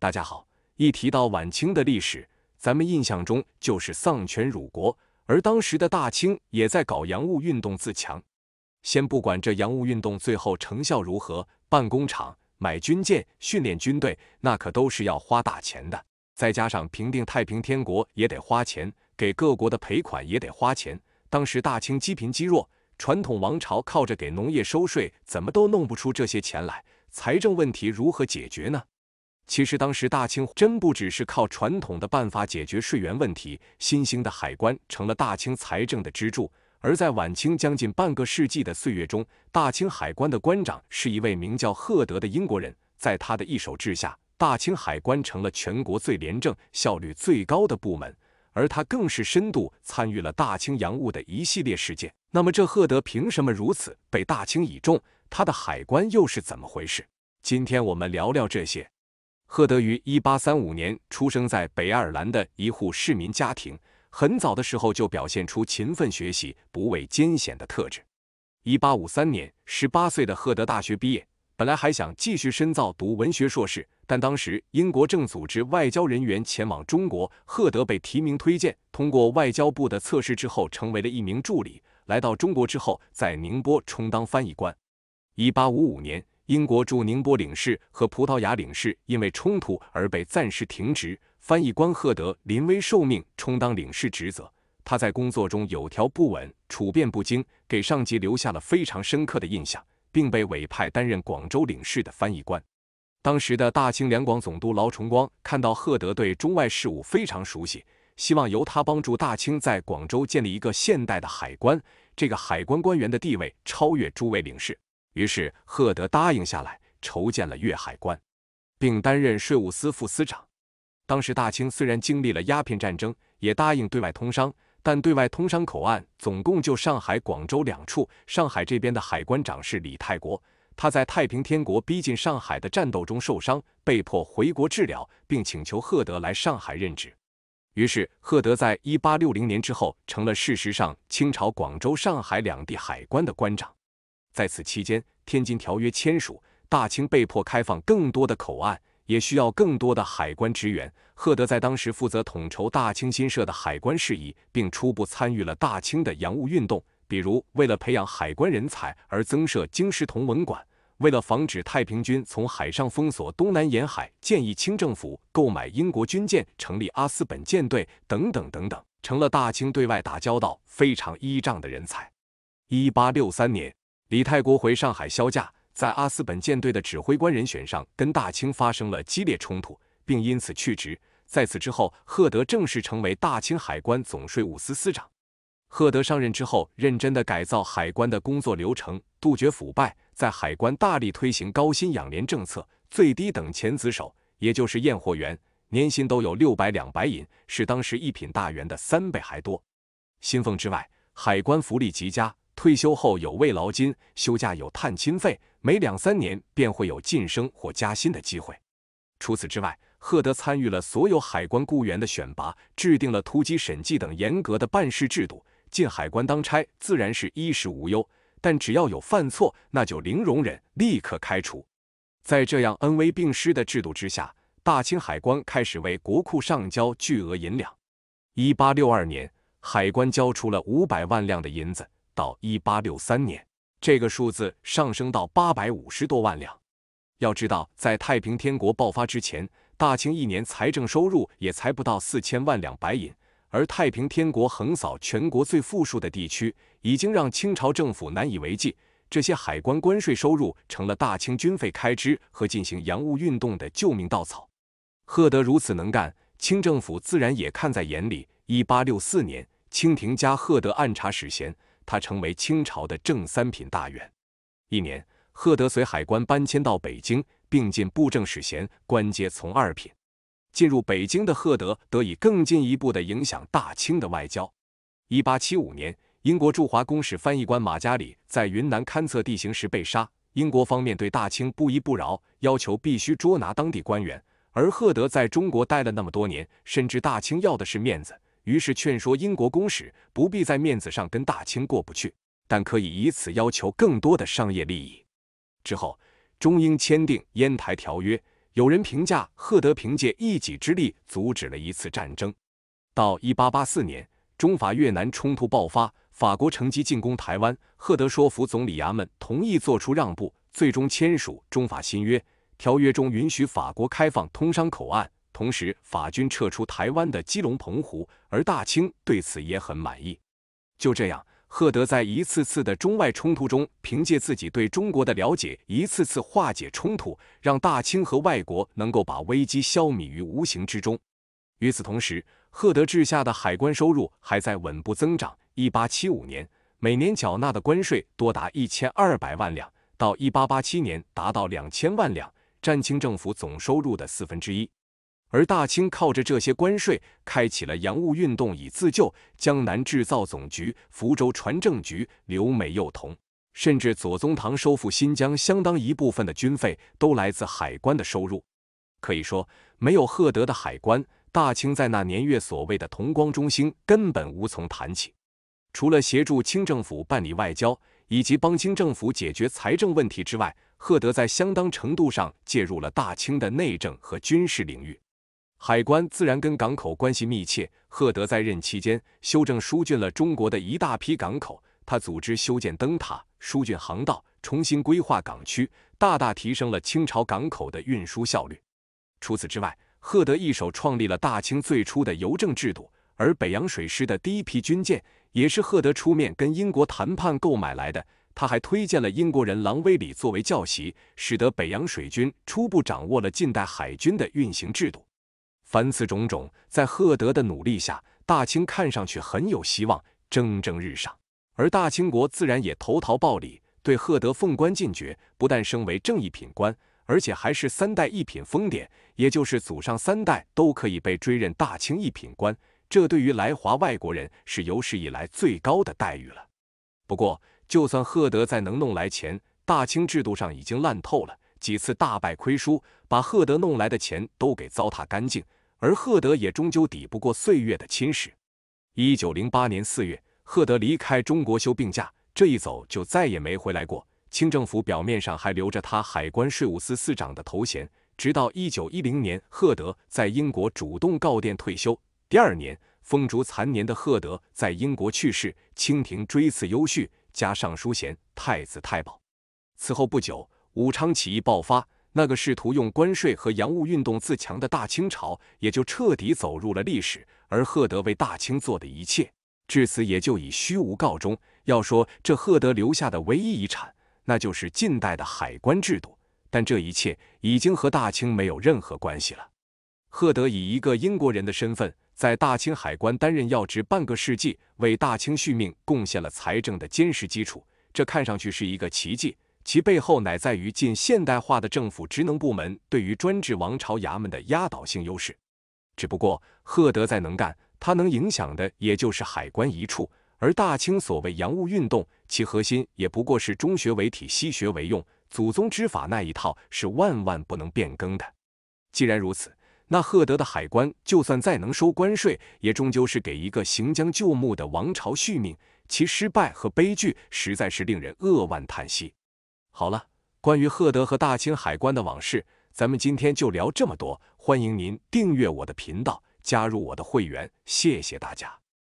大家好，一提到晚清的历史，咱们印象中就是丧权辱国，而当时的大清也在搞洋务运动自强。先不管这洋务运动最后成效如何，办工厂、买军舰、训练军队，那可都是要花大钱的。再加上平定太平天国也得花钱，给各国的赔款也得花钱。当时大清积贫积弱，传统王朝靠着给农业收税，怎么都弄不出这些钱来，财政问题如何解决呢？其实当时大清真不只是靠传统的办法解决税源问题，新兴的海关成了大清财政的支柱。而在晚清将近半个世纪的岁月中，大清海关的关长是一位名叫赫德的英国人，在他的一手治下，大清海关成了全国最廉政、效率最高的部门，而他更是深度参与了大清洋务的一系列事件。那么这赫德凭什么如此被大清倚重？他的海关又是怎么回事？今天我们聊聊这些。赫德于1835年出生在北爱尔兰的一户市民家庭，很早的时候就表现出勤奋学习、不畏艰险的特质。1853年，18岁的赫德大学毕业，本来还想继续深造读文学硕士，但当时英国正组织外交人员前往中国，赫德被提名推荐，通过外交部的测试之后，成为了一名助理。来到中国之后，在宁波充当翻译官。1855年。英国驻宁波领事和葡萄牙领事因为冲突而被暂时停职，翻译官赫德临危受命，充当领事职责。他在工作中有条不紊，处变不惊，给上级留下了非常深刻的印象，并被委派担任广州领事的翻译官。当时的大清两广总督劳崇光看到赫德对中外事务非常熟悉，希望由他帮助大清在广州建立一个现代的海关。这个海关官员的地位超越诸位领事。于是，赫德答应下来，筹建了粤海关，并担任税务司副司长。当时，大清虽然经历了鸦片战争，也答应对外通商，但对外通商口岸总共就上海、广州两处。上海这边的海关长是李泰国，他在太平天国逼近上海的战斗中受伤，被迫回国治疗，并请求赫德来上海任职。于是，赫德在1860年之后，成了事实上清朝广州、上海两地海关的关长。在此期间，天津条约签署，大清被迫开放更多的口岸，也需要更多的海关职员。赫德在当时负责统筹大清新设的海关事宜，并初步参与了大清的洋务运动，比如为了培养海关人才而增设京师同文馆，为了防止太平军从海上封锁东南沿海，建议清政府购买英国军舰，成立阿斯本舰队等等等等，成了大清对外打交道非常依仗的人才。一八六三年。李泰国回上海销假，在阿斯本舰队的指挥官人选上跟大清发生了激烈冲突，并因此去职。在此之后，赫德正式成为大清海关总税务司司长。赫德上任之后，认真的改造海关的工作流程，杜绝腐败，在海关大力推行高薪养廉政策。最低等钳子手，也就是验货员，年薪都有六百两白银，是当时一品大员的三倍还多。薪俸之外，海关福利极佳。退休后有慰劳金，休假有探亲费，每两三年便会有晋升或加薪的机会。除此之外，赫德参与了所有海关雇员的选拔，制定了突击审计等严格的办事制度。进海关当差自然是衣食无忧，但只要有犯错，那就零容忍，立刻开除。在这样恩威并施的制度之下，大清海关开始为国库上交巨额银两。一八六二年，海关交出了五百万两的银子。到一八六三年，这个数字上升到八百五十多万两。要知道，在太平天国爆发之前，大清一年财政收入也才不到四千万两白银，而太平天国横扫全国最富庶的地区，已经让清朝政府难以为继。这些海关关税收入成了大清军费开支和进行洋务运动的救命稻草。赫德如此能干，清政府自然也看在眼里。一八六四年，清廷加赫德暗查使衔。他成为清朝的正三品大员。一年，赫德随海关搬迁到北京，并进布政使衔，官阶从二品。进入北京的赫德得以更进一步的影响大清的外交。一八七五年，英国驻华公使翻译官马加里在云南勘测地形时被杀，英国方面对大清不依不饶，要求必须捉拿当地官员。而赫德在中国待了那么多年，深知大清要的是面子。于是劝说英国公使不必在面子上跟大清过不去，但可以以此要求更多的商业利益。之后，中英签订《烟台条约》。有人评价赫德凭借一己之力阻止了一次战争。到一八八四年，中法越南冲突爆发，法国乘机进攻台湾。赫德说服总理衙门同意做出让步，最终签署《中法新约》。条约中允许法国开放通商口岸。同时，法军撤出台湾的基隆、澎湖，而大清对此也很满意。就这样，赫德在一次次的中外冲突中，凭借自己对中国的了解，一次次化解冲突，让大清和外国能够把危机消弭于无形之中。与此同时，赫德治下的海关收入还在稳步增长。1875年，每年缴纳的关税多达1200万两，到1887年达到2000万两，占清政府总收入的四分之一。而大清靠着这些关税，开启了洋务运动以自救。江南制造总局、福州船政局、留美幼童，甚至左宗棠收复新疆相当一部分的军费，都来自海关的收入。可以说，没有赫德的海关，大清在那年月所谓的同光中兴根本无从谈起。除了协助清政府办理外交以及帮清政府解决财政问题之外，赫德在相当程度上介入了大清的内政和军事领域。海关自然跟港口关系密切。赫德在任期间，修正疏浚了中国的一大批港口，他组织修建灯塔、疏浚航道、重新规划港区，大大提升了清朝港口的运输效率。除此之外，赫德一手创立了大清最初的邮政制度，而北洋水师的第一批军舰也是赫德出面跟英国谈判购买来的。他还推荐了英国人郎威里作为教习，使得北洋水军初步掌握了近代海军的运行制度。凡此种种，在赫德的努力下，大清看上去很有希望，蒸蒸日上。而大清国自然也投桃报李，对赫德奉官进爵，不但升为正一品官，而且还是三代一品封典，也就是祖上三代都可以被追认大清一品官。这对于来华外国人是有史以来最高的待遇了。不过，就算赫德再能弄来钱，大清制度上已经烂透了，几次大败亏输，把赫德弄来的钱都给糟蹋干净。而赫德也终究抵不过岁月的侵蚀。一九零八年四月，赫德离开中国休病假，这一走就再也没回来过。清政府表面上还留着他海关税务司司长的头衔，直到一九一零年，赫德在英国主动告电退休。第二年，风烛残年的赫德在英国去世，清廷追赐优恤，加上书衔，太子太保。此后不久，武昌起义爆发。那个试图用关税和洋务运动自强的大清朝，也就彻底走入了历史；而赫德为大清做的一切，至此也就以虚无告终。要说这赫德留下的唯一遗产，那就是近代的海关制度，但这一切已经和大清没有任何关系了。赫德以一个英国人的身份，在大清海关担任要职半个世纪，为大清续命贡献了财政的坚实基础，这看上去是一个奇迹。其背后乃在于近现代化的政府职能部门对于专制王朝衙门的压倒性优势。只不过赫德再能干，他能影响的也就是海关一处。而大清所谓洋务运动，其核心也不过是中学为体，西学为用，祖宗之法那一套是万万不能变更的。既然如此，那赫德的海关就算再能收关税，也终究是给一个行将就木的王朝续命。其失败和悲剧，实在是令人扼腕叹息。好了，关于赫德和大清海关的往事，咱们今天就聊这么多。欢迎您订阅我的频道，加入我的会员，谢谢大家。